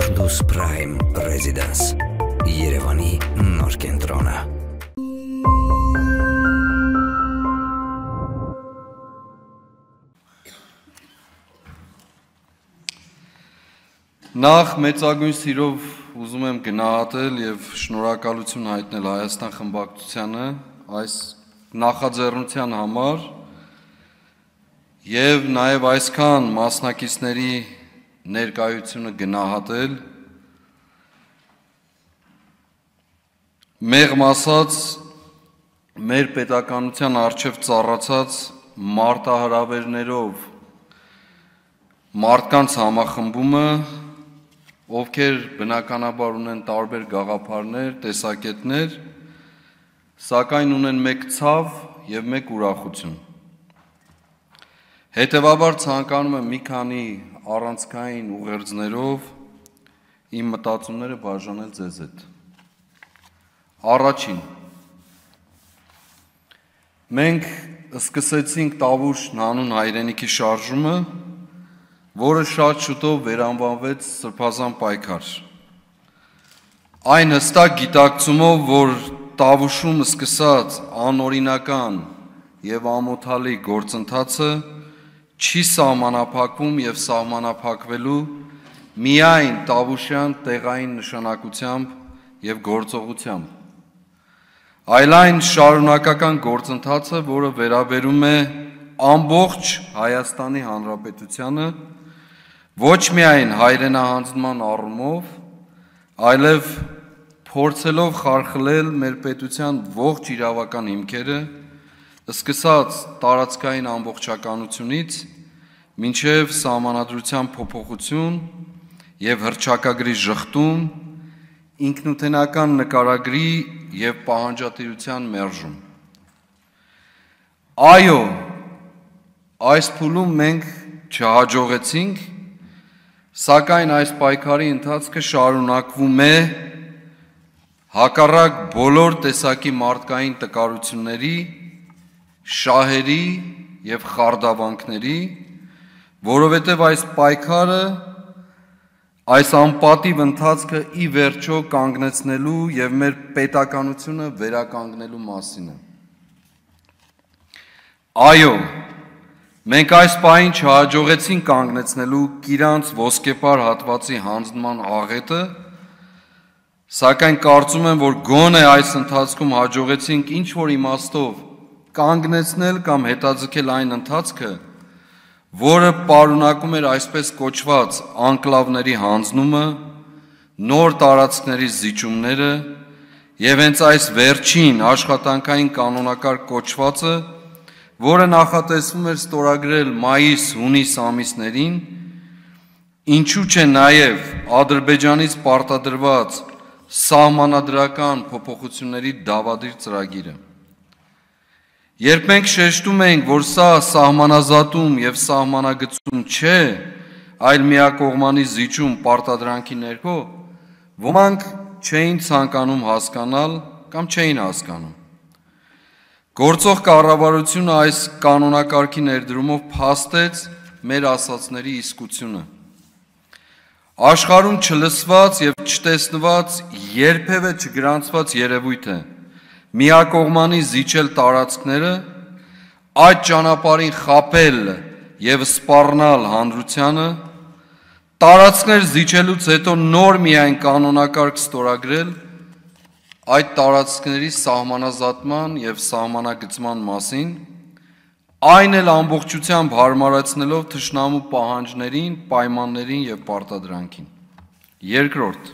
Firdus Prime Residence Երևանի նոր կենտրոնը Նախ մեծագույն սիրով ուզում եմ գնահատել եւ շնորհակալություն հայտնել Հայաստան խմբակցությանը այս նախաձեռնության համար եւ նաեւ այսքան մասնակիցների ներկայությունը գնահատել մեղմ ասած մեր պետականության արչև ծառացած մարտահրավերներով մարդկանց համախմբումը, ովքեր բնականաբար ունեն տարբեր գաղափարներ, տեսակետներ, սակայն ունեն մեկ ցավ եւ մեկ ուրախություն։ Հետևաբար ցանկանում եմ մի քանի առանցքային ուղերձներով իմ մտածումները բաժանել ձեզ հետ։ Առաջին Մենք սկսեցինք Տավուշ նանուն հայրենիքի շարժումը, որը շատ շուտով վերանվանվեց Սրբազան պայքար։ Այն հստակ գիտակցումով, որ Տավուշում սկսած անօրինական եւ ամոթալի գործընթացը չի սահմանափակվում եւ սահմանափակվելու միայն Տավուշյան տեղային նշանակությամբ եւ գործողությամբ այլ այն շարունակական գործընթացը, որը վերաբերում է ամբողջ Հայաստանի Հանրապետությանը ոչ միայն հայրենահանձնման առումով, այլև փորձելով խարխլել մեր պետության ողջ իրավական հիմքերը Սկսած տարածքային ամբողջականությունից մինչև համանadrության փոփոխություն եւ հրճակագրի շղթում ինքնութենական նկարագրի եւ պահանջատիրության մերժում։ Այո, այս փուլում մենք չհաջողեցինք, սակայն այս պայքարի ընթացքը շարունակվում է հակառակ բոլոր տեսակի մարդկային տկարությունների շահերի եւ խարդավանքների, որովհետեւ այս պայքարը այս անպատիվ ընթացքը ի վերջո կանգնեցնելու եւ մեր պետականությունը վերականգնելու մասին է։ Այո, մենք այս պահին չհաջողեցին կանգնեցնելու Կիրանց ոսկեպար հատվածի հանձնման աղետը, սակայն կարծում եմ, որ գոնե այս ընթացքում հաջողեցինք ինչ որ իմաստով կանգնեցնել կամ հետաձգել այն ընթացքը, որը պարունակում էր այսպես կոչված անկլավների հանձնումը, նոր տարածքների զիջումները եւ հենց այս վերջին աշխատանքային կանոնակարգ կոչվածը, որը նախատեսվում էր ստորագրել մայիս-հունիս ամիսներին, ինչու՞ չէ նաեւ Ադրբեջանից պարտադրված սահմանադրական փոփոխությունների դավադիր ծրագիրը։ Երբ մենք շեշտում ենք, որ սա սահմանազատում եւ սահմանագծում չէ, այլ միակողմանի զիջում պարտադրանքի ներքո, ոմանք չէին ցանկանում հասկանալ կամ չէին հասկանում։ Գործող կառավարությունը այս կանոնակարգի ներդրումով փաստեց մեր ասացների իսկությունը։ Աշխարհում չլսված եւ չտեսնված երբևէ չգրանցված երևույթ է։ չգրանց միակողմանի զիջել տարածքները, այդ ճանապարհին խապել եւ սպառնալ հանրությանը, տարածքներ զիջելուց հետո նոր միայն կանոնակարգ ստորագրել այդ տարածքների սահմանազատման եւ սահմանագծման մասին, այն էլ ամբողջությամբ հարմարացնելով թշնամու պահանջներին, պայմաններին եւ պարտադրանքին։ Երկրորդ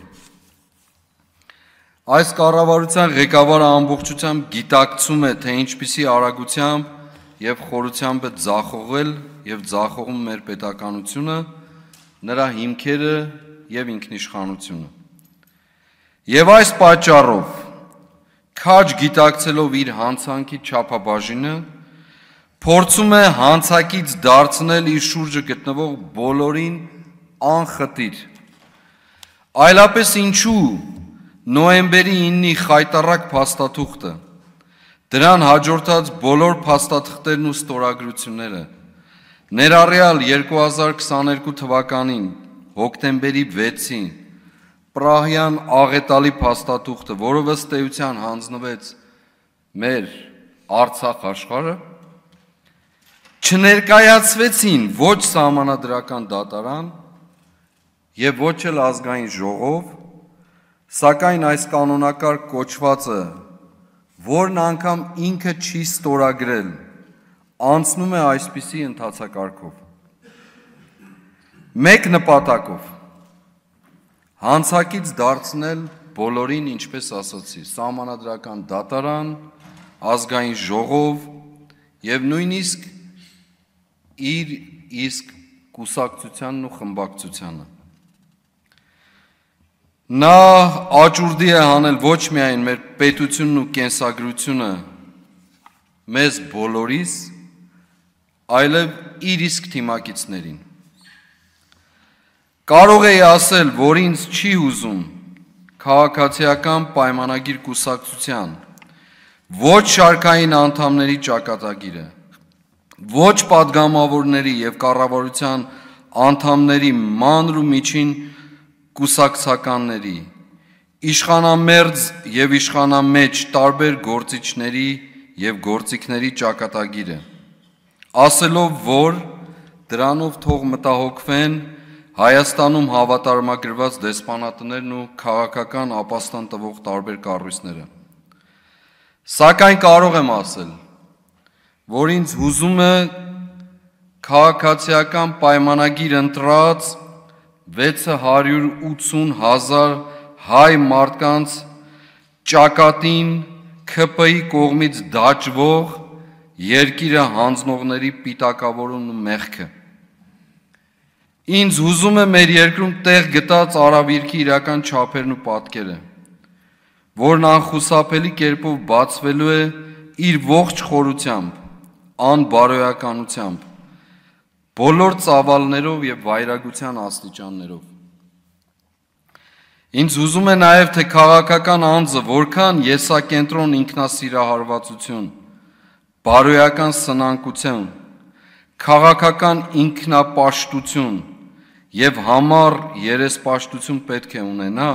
Այս կառավարության ղեկավարը ամբողջությամբ գիտակցում է, թե ինչպիսի արագությամբ եւ խորությամբ է ձախողել եւ ձախողում մեր պետականությունը, նրա հիմքերը եւ ինքնիշխանությունը։ Եվ այս պատճառով քաջ գիտակցելով իր հանցանքի ճափաբաժինը փորձում է հանցակից դարձնել իր շուրջը գտնվող բոլորին անխտիր։ Այլապես ինչու՞ նոեմբերի 9-ի խայտարակ փաստաթուղթը, դրան հաջորդած բոլոր փաստաթղթերն ու ստորագրությունները, ներառյալ 2022 թվականին հոկտեմբերի 6-ին Պրահյան աղետալի փաստաթուղթը, որով ըստ էության հանձնվեց մեր Արցախ աշխարհը, չներկայացվեցին ոչ համանadrական դատարան եւ ոչ էլ ազգային ժողով Սակայն այս կանոնակարգ կոչվածը, որն անգամ ինքը չի ստորագրել, անցնում է այսպիսի ընթացակարգով։ Մեկ նպատակով հանցակից դարձնել բոլորին, ինչպես ասացի, սահմանադրական դատարան, ազգային ժողով եւ նույնիսկ իր իսկ կուսակցությանն ու խմբակցությանը Նա աճուրդի է հանել ոչ միայն մեր պետությունն ու կենսագրությունը մեզ բոլորիս, այլև իր իսկ թիմակիցներին։ Կարող էի ասել, որ ինձ չի ուզում քաղաքացիական պայմանագիր կուսակցության ոչ շարքային անդամների ճակատագիրը, ոչ падգամավորների եւ կառավարության անդամների մանր ու միջին կուսակցականների, իշխանամերձ եւ իշխանամեջ տարբեր գործիչների եւ գործիքների ճակատագիրը ասելով որ դրանով թող մտահոգվեն Հայաստանում հավատարմագրված դեսպանատներն ու քաղաքական ապաստան տվող տարբեր կառույցները սակայն կարող եմ ասել որ ինձ հուզումը քաղաքացիական պայմանագիր ընտրած 680.000 հայ մարդկանց ճակատին ԿՊ-ի կողմից դաճվող երկիրը հանձնողների պիտակավորուն մեղքը։ Ինձ հուզում է մեր երկրում տեղ գտած արավիրքի իրական չափերն ու պատկերը, որն անխուսափելի կերպով բացվելու է իր ողջ խորությամբ, անբարոյականությամբ բոլոր ծավալներով եւ վայրագության աստիճաններով։ Ինձ ուզում է նաեւ թե քաղաքական անձը որքան եսակենտրոն ինքնասիրահարվածություն, բարոյական սնանկություն, քաղաքական ինքնապաշտություն եւ համառ երեսպաշտություն պետք է ունենա,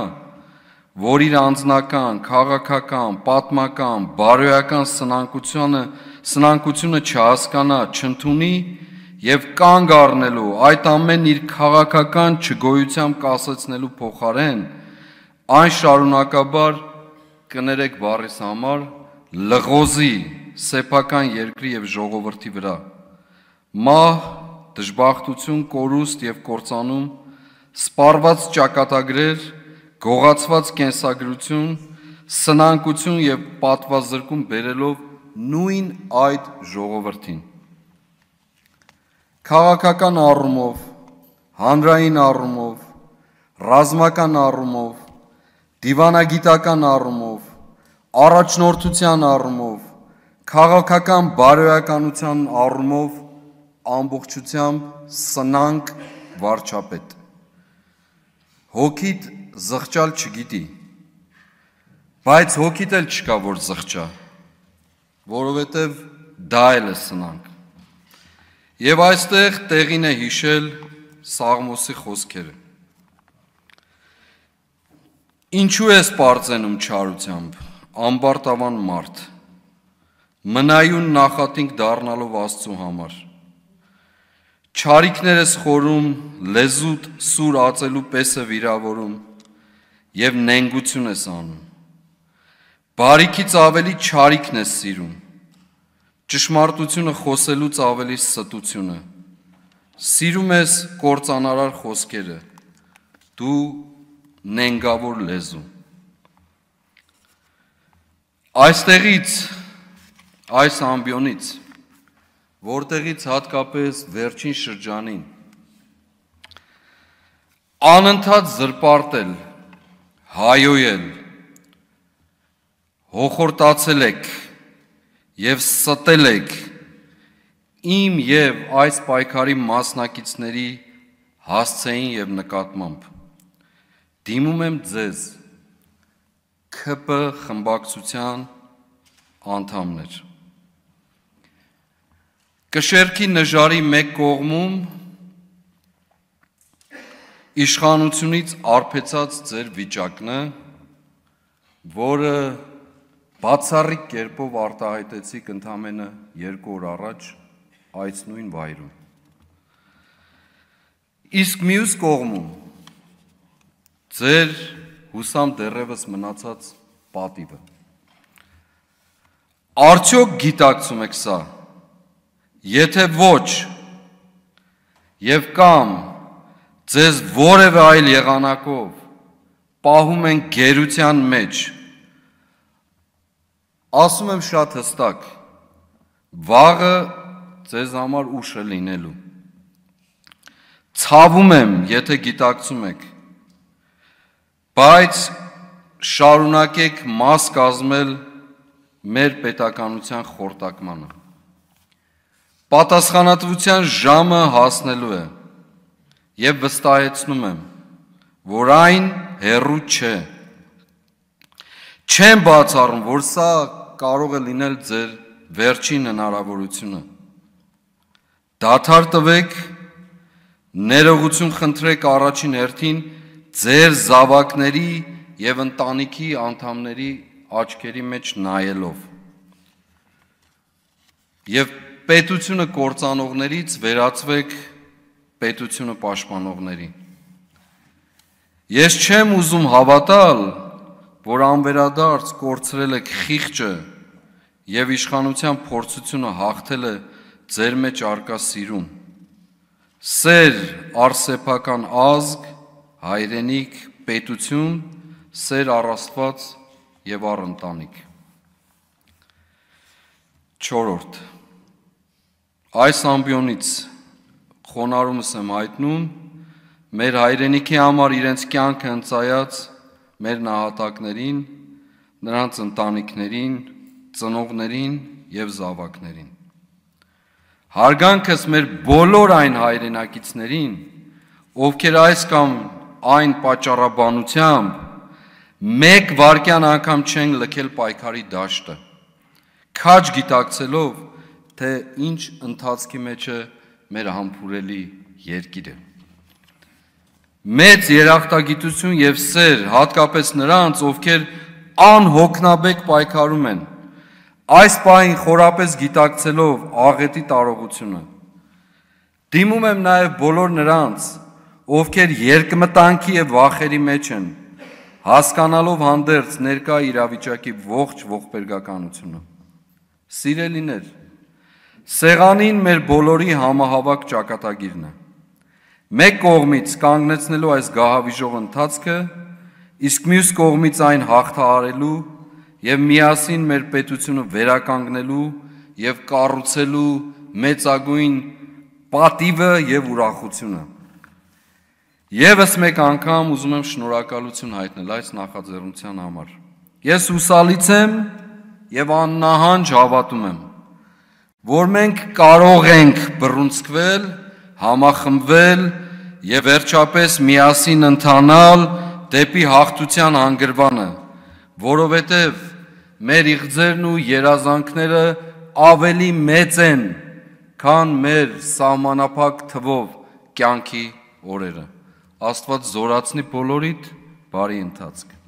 որ իր անձնական, քաղաքական, պատմական, բարոյական սնանկությունը, սնանկությունը չհասկանա, չընդունի եւ կանգ առնելու այդ ամեն իր քաղաքական չգոյությամբ կասեցնելու փոխարեն այն շարունակաբար կներեք բարիս համար լղոզի սեփական երկրի եւ ժողովրդի վրա մահ դժբախտություն կորուստ եւ կործանում սպառված ճակատագրեր գողացված կենսագրություն սնանկություն եւ պատվազրկում բերելով նույն այդ ժողովրդին քաղաքական առումով, հանրային առումով, ռազմական առումով, դիվանագիտական առումով, առաջնորդության առումով, քաղաքական բարոյականության առումով ամբողջությամբ սնանք վարչապետ։ Հոգիդ զղճալ չգիտի, բայց հոգիդ էլ չկա, որ զղճա, որովհետև դա էլ է սնանք։ Եվ այստեղ տեղին է հիշել Սաղմոսի խոսքերը։ Ինչու ես པարծենում չարությամբ, ամբարտավան մարդ։ Մնայուն նախատինք դառնալով Աստծո համար։ Չարիքներս խորում, լեզուտ սուր ածելու պեսը վիրավորում եւ նենգություն ես անում։ Բարիքից ավելի չարիքն ես սիրում ճշմարտությունը խոսելուց ավելի ստությունը։ Սիրում ես կործանարար խոսքերը։ Դու նենգավոր լեզու։ Այստեղից այս ամբյոնից որտեղից հատկապես վերջին շրջանին անընդհատ զրպարտել, հայոյել, հոխորտացել եք եւ ստել եք իմ եւ այս պայքարի մասնակիցների հասցեին եւ նկատմամբ դիմում եմ ձեզ ԿՊ խմբակցության անդամներ Կշերքի նժարի մեկ կողմում իշխանությունից արփեցած ձեր վիճակն է, որը բացառիկ կերպով արտահայտեցիք ընդամենը երկու օր առաջ այս նույն վայրում։ Իսկ մյուս կողմում ձեր հուսամ դեռևս մնացած պատիվը։ Արդյոք գիտակցում եք սա։ Եթե ոչ, եւ կամ ձեզ որևէ այլ եղանակով պահում են գերության մեջ, Ասում եմ շատ հստակ, վաղը ձեզ համար ուշ է լինելու։ Ցավում եմ, եթե գիտակցում եք, բայց շարունակեք մաս կազմել մեր պետականության խորտակմանը։ Պատասխանատվության ժամը հասնելու է եւ վստահեցնում եմ, որ այն հերրու չէ։ Չեմ բացառում, որ սա կարող է լինել ձեր վերջին հնարավորությունը։ Դադար տվեք, ներողություն խնդրեք առաջին հերթին ձեր զավակների եւ ընտանիքի անդամների աչքերի մեջ նայելով։ Եվ պետությունը կործանողներից վերածվեք պետությունը պաշտպանողների։ Ես չեմ ուզում հավատալ, որ անվերադարձ կորցրել եք խիղճը եւ իշխանության փորձությունը հաղթել է ձեր մեջ արկա սիրուն։ Սեր արսեփական ազգ, հայրենիք, պետություն, սեր առաստված եւ առընտանիք։ 4-րդ Այս ամբյոնից խոնարհումս եմ հայտնում մեր հայրենիքի համար իրենց կյանքը ընծայած մեր նահատակներին, նրանց ընտանիքներին, ծնողներին եւ զավակներին։ Հարգանքս մեր բոլոր այն հայրենակիցներին, ովքեր այս կամ այն պատճառաբանությամբ մեկ վարքյան անգամ չեն լքել պայքարի դաշտը, քաջ գիտակցելով, թե ինչ ընթացքի մեջ է մեր համբուրելի երկիրը։ Մեծ երախտագիտություն եւ սեր հատկապես նրանց, ովքեր անհոգնաբեկ պայքարում են Այս պահին խորապես գիտակցելով աղետի տարողությունը դիմում եմ նաև բոլոր նրանց, ովքեր երկմտանքի եւ վախերի մեջ են, հասկանալով հանդերձ ներկա իրավիճակի ողջ ողբերգականությունը։ Սիրելիներ, սեղանին մեր բոլորի համահավաք ճակատագիրն է։ Մեկ կողմից կանգնեցնելու այս գահավիժող ընթացքը, իսկ մյուս կողմից այն հաղթահարելու եւ միասին մեր պետությունը վերականգնելու եւ կառուցելու մեծագույն պատիվը եւ ուրախությունը։ Եվս մեկ անգամ ուզում եմ շնորհակալություն հայտնել այս նախաձեռնության համար։ Ես հուսալից եմ եւ աննահանջ հավատում եմ, որ մենք կարող ենք բռունցքվել, համախմբվել եւ վերջապես միասին ընթանալ դեպի հաղթության հանգրվանը, որովհետեւ մեր իղձերն ու երազանքները ավելի մեծ են, քան մեր սահմանափակ թվով կյանքի օրերը։ Աստված զորացնի բոլորիդ բարի ընթացք։